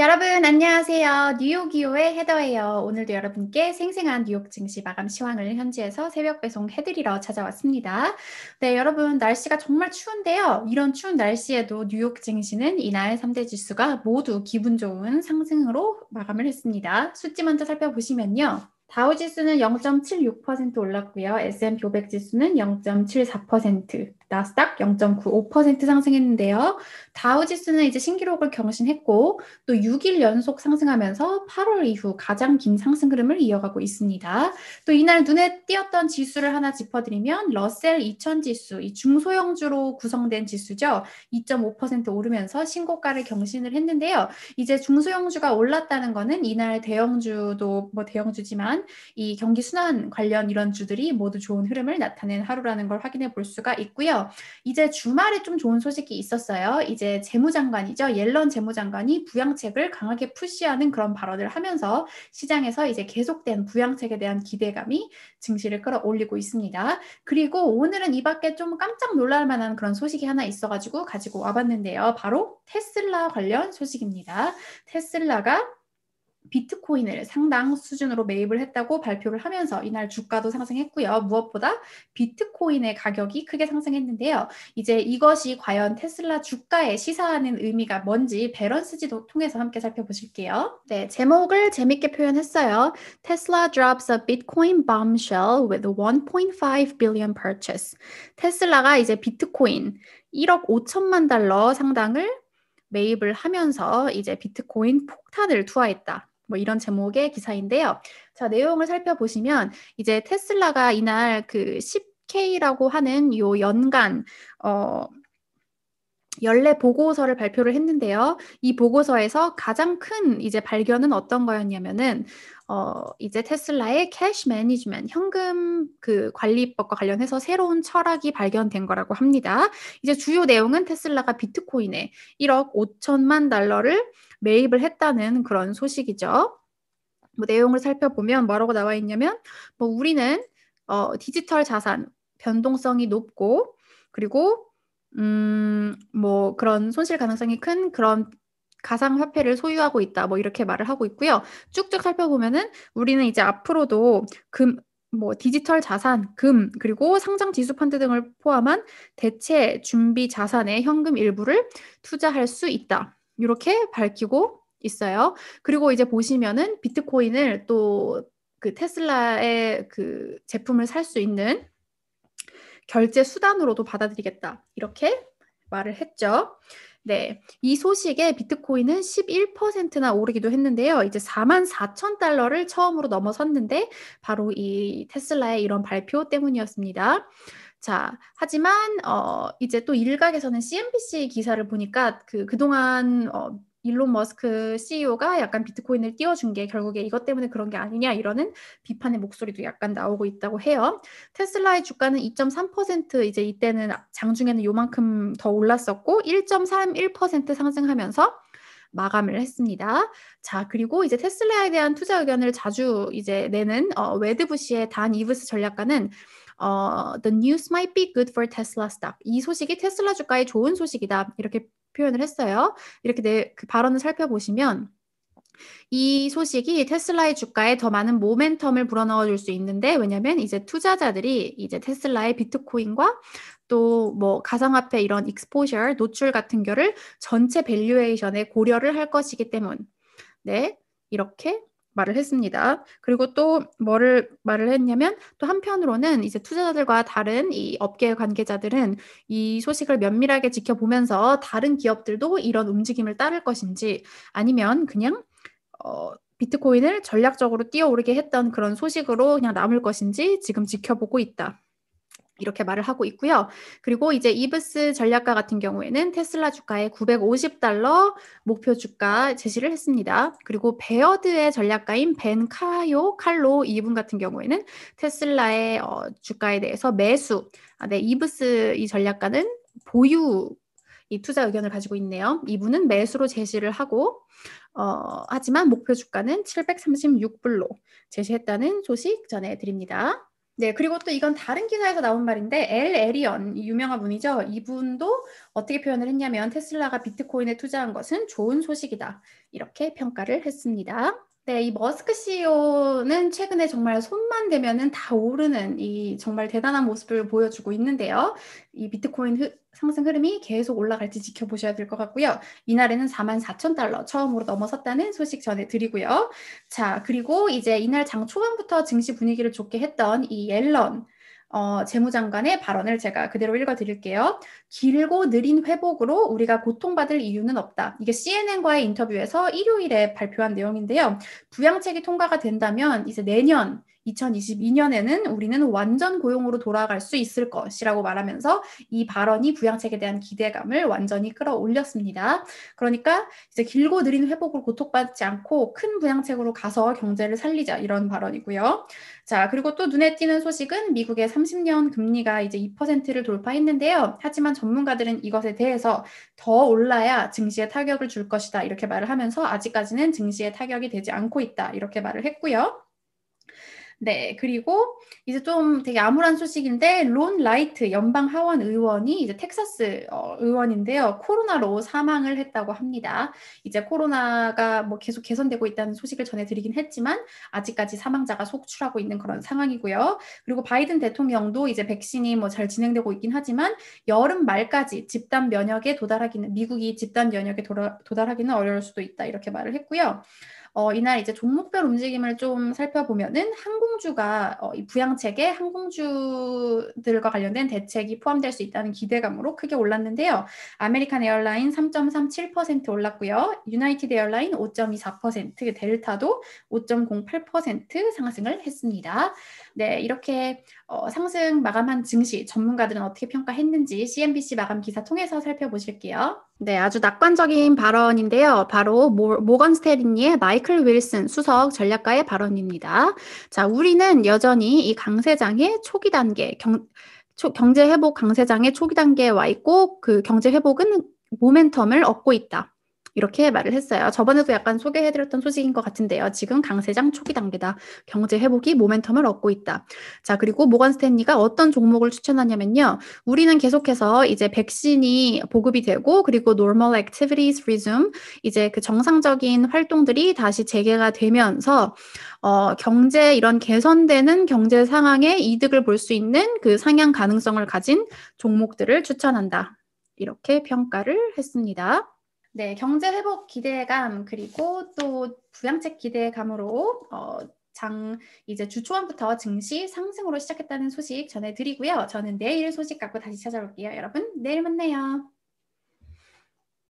여러분 안녕하세요. 뉴욕 이오의 헤더예요. 오늘도 여러분께 생생한 뉴욕 증시 마감 시황을 현지에서 새벽 배송 해드리러 찾아왔습니다. 네, 여러분 날씨가 정말 추운데요. 이런 추운 날씨에도 뉴욕 증시는 이날 3대 지수가 모두 기분 좋은 상승으로 마감을 했습니다. 수치 먼저 살펴보시면요. 다우 지수는 0.76% 올랐고요. S&P 500 지수는 0.74%, 나스닥 0.95% 상승했는데요. 다우지수는 이제 신기록을 경신했고 또 6일 연속 상승하면서 8월 이후 가장 긴 상승 흐름을 이어가고 있습니다. 또 이날 눈에 띄었던 지수를 하나 짚어드리면 러셀 2000 지수, 이 중소형주로 구성된 지수죠. 2.5% 오르면서 신고가를 경신을 했는데요. 이제 중소형주가 올랐다는 거는 이날 대형주도 뭐 대형주지만 이 경기 순환 관련 이런 주들이 모두 좋은 흐름을 나타낸 하루라는 걸 확인해 볼 수가 있고요. 이제 주말에 좀 좋은 소식이 있었어요. 이제 재무장관이죠. 옐런 재무장관이 부양책을 강하게 푸시하는 그런 발언을 하면서 시장에서 이제 계속된 부양책에 대한 기대감이 증시를 끌어올리고 있습니다. 그리고 오늘은 이 밖에 좀 깜짝 놀랄 만한 그런 소식이 하나 있어가지고 가지고 와봤는데요. 바로 테슬라 관련 소식입니다. 테슬라가 비트코인을 상당 수준으로 매입을 했다고 발표를 하면서 이날 주가도 상승했고요. 무엇보다 비트코인의 가격이 크게 상승했는데요. 이제 이것이 과연 테슬라 주가에 시사하는 의미가 뭔지 베런스지도 통해서 함께 살펴보실게요. 네, 제목을 재밌게 표현했어요. Tesla drops a Bitcoin bombshell with 1.5 billion purchase. 테슬라가 이제 비트코인 1억 5천만 달러 상당을 매입을 하면서 이제 비트코인 폭탄을 투하했다. 뭐 이런 제목의 기사인데요. 자, 내용을 살펴보시면 이제 테슬라가 이날 그 10K라고 하는 요 연간 어 연례 보고서를 발표를 했는데요. 이 보고서에서 가장 큰 이제 발견은 어떤 거였냐면은 어 이제 테슬라의 캐시 매니지먼트 현금 그 관리법과 관련해서 새로운 철학이 발견된 거라고 합니다. 이제 주요 내용은 테슬라가 비트코인에 1억 5천만 달러를 매입을 했다는 그런 소식이죠. 뭐 내용을 살펴보면 뭐라고 나와 있냐면 뭐 우리는 어 디지털 자산 변동성이 높고 그리고 음, 뭐 그런 손실 가능성이 큰 그런 가상 화폐를 소유하고 있다. 뭐 이렇게 말을 하고 있고요. 쭉쭉 살펴보면은 우리는 이제 앞으로도 금, 뭐 디지털 자산, 금, 그리고 상장 지수 펀드 등을 포함한 대체 준비 자산의 현금 일부를 투자할 수 있다. 이렇게 밝히고 있어요. 그리고 이제 보시면은 비트코인을 또 그 테슬라의 그 제품을 살 수 있는 결제 수단으로도 받아들이겠다. 이렇게 말을 했죠. 네. 이 소식에 비트코인은 11%나 오르기도 했는데요. 이제 4만 4천 달러를 처음으로 넘어섰는데 바로 이 테슬라의 이런 발표 때문이었습니다. 자, 하지만 어 이제 또 일각에서는 CNBC 기사를 보니까 그 그동안 어 일론 머스크 CEO가 약간 비트코인을 띄워준 게 결국에 이것 때문에 그런 게 아니냐 이러는 비판의 목소리도 약간 나오고 있다고 해요. 테슬라의 주가는 2.3% 이제 이때는 장중에는 요만큼 더 올랐었고 1.31% 상승하면서 마감을 했습니다. 자, 그리고 이제 테슬라에 대한 투자 의견을 자주 이제 내는 어, 웨드부시의 단 이브스 전략가는 어, h the news might be good for Tesla stock. 이 소식이 테슬라 주가에 좋은 소식이다. 이렇게 표현을 했어요. 이렇게 내그 발언을 살펴보시면 이 소식이 테슬라의 주가에 더 많은 모멘텀을 불어넣어 줄 수 있는데 왜냐면 이제 투자자들이 이제 테슬라의 비트코인과 또 뭐 가상화폐 이런 익스포셔 노출 같은 거를 전체 밸류에이션에 고려를 할 것이기 때문. 네. 이렇게 말을 했습니다. 그리고 또 뭐를 말을 했냐면 또 한편으로는 이제 투자자들과 다른 이 업계 관계자들은 이 소식을 면밀하게 지켜보면서 다른 기업들도 이런 움직임을 따를 것인지 아니면 그냥 어, 비트코인을 전략적으로 뛰어오르게 했던 그런 소식으로 그냥 남을 것인지 지금 지켜보고 있다. 이렇게 말을 하고 있고요. 그리고 이제 이브스 전략가 같은 경우에는 테슬라 주가의 950달러 목표 주가 제시를 했습니다. 그리고 베어드의 전략가인 벤 카요 칼로 이분 같은 경우에는 테슬라의 어, 주가에 대해서 매수. 아, 네, 이브스 이 전략가는 보유 이 투자 의견을 가지고 있네요. 이분은 매수로 제시를 하고 어, 하지만 목표 주가는 736불로 제시했다는 소식 전해드립니다. 네, 그리고 또 이건 다른 기사에서 나온 말인데 엘 에리언 유명한 분이죠. 이분도 어떻게 표현을 했냐면 테슬라가 비트코인에 투자한 것은 좋은 소식이다. 이렇게 평가를 했습니다. 네, 이 머스크 CEO는 최근에 정말 손만 대면은 다 오르는 이 정말 대단한 모습을 보여주고 있는데요. 이 비트코인 흐, 상승 흐름이 계속 올라갈지 지켜보셔야 될 것 같고요. 이날에는 4만 4천 달러 처음으로 넘어섰다는 소식 전해드리고요. 자, 그리고 이제 이날 장 초반부터 증시 분위기를 좋게 했던 이 옐런 어, 재무장관의 발언을 제가 그대로 읽어드릴게요. 길고 느린 회복으로 우리가 고통받을 이유는 없다. 이게 CNN과의 인터뷰에서 일요일에 발표한 내용인데요. 부양책이 통과가 된다면 이제 내년 2022년에는 우리는 완전 고용으로 돌아갈 수 있을 것이라고 말하면서 이 발언이 부양책에 대한 기대감을 완전히 끌어올렸습니다. 그러니까 이제 길고 느린 회복을 고통받지 않고 큰 부양책으로 가서 경제를 살리자 이런 발언이고요. 자, 그리고 또 눈에 띄는 소식은 미국의 30년 금리가 이제 2%를 돌파했는데요. 하지만 전문가들은 이것에 대해서 더 올라야 증시에 타격을 줄 것이다 이렇게 말을 하면서 아직까지는 증시에 타격이 되지 않고 있다 이렇게 말을 했고요. 네, 그리고 이제 좀 되게 암울한 소식인데 론 라이트 연방 하원 의원이 이제 텍사스 어, 의원인데요. 코로나로 사망을 했다고 합니다. 이제 코로나가 뭐 계속 개선되고 있다는 소식을 전해드리긴 했지만 아직까지 사망자가 속출하고 있는 그런 상황이고요. 그리고 바이든 대통령도 이제 백신이 뭐 잘 진행되고 있긴 하지만 여름 말까지 집단 면역에 도달하기는 미국이 집단 면역에 도 도달하기는 어려울 수도 있다 이렇게 말을 했고요. 어, 이날 이제 종목별 움직임을 좀 살펴보면은 항공주가 어, 이 부양책에 항공주들과 관련된 대책이 포함될 수 있다는 기대감으로 크게 올랐는데요. 아메리칸 에어라인 3.37% 올랐고요. 유나이티드 에어라인 5.24%, 델타도 5.08% 상승을 했습니다. 네, 이렇게 어, 상승 마감한 증시 전문가들은 어떻게 평가했는지 CNBC 마감 기사 통해서 살펴보실게요. 네, 아주 낙관적인 발언인데요. 바로 모, 모건 스테린리의 마이클 윌슨 수석 전략가의 발언입니다. 자, 우리는 여전히 이 강세장의 초기 단계, 경, 초, 경제 회복 강세장의 초기 단계에 와 있고 그 경제 회복은 모멘텀을 얻고 있다. 이렇게 말을 했어요. 저번에도 약간 소개해드렸던 소식인 것 같은데요. 지금 강세장 초기 단계다. 경제 회복이 모멘텀을 얻고 있다. 자, 그리고 모건 스탠리가 어떤 종목을 추천하냐면요. 우리는 계속해서 이제 백신이 보급이 되고 그리고 normal activities resume 이제 그 정상적인 활동들이 다시 재개가 되면서 어, 경제 이런 개선되는 경제 상황에 이득을 볼 수 있는 그 상향 가능성을 가진 종목들을 추천한다. 이렇게 평가를 했습니다. 네, 경제 회복 기대감 그리고 또 부양책 기대감으로 어, 장 이제 주 초반부터 증시 상승으로 시작했다는 소식 전해드리고요. 저는 내일 소식 갖고 다시 찾아올게요. 여러분, 내일 만나요.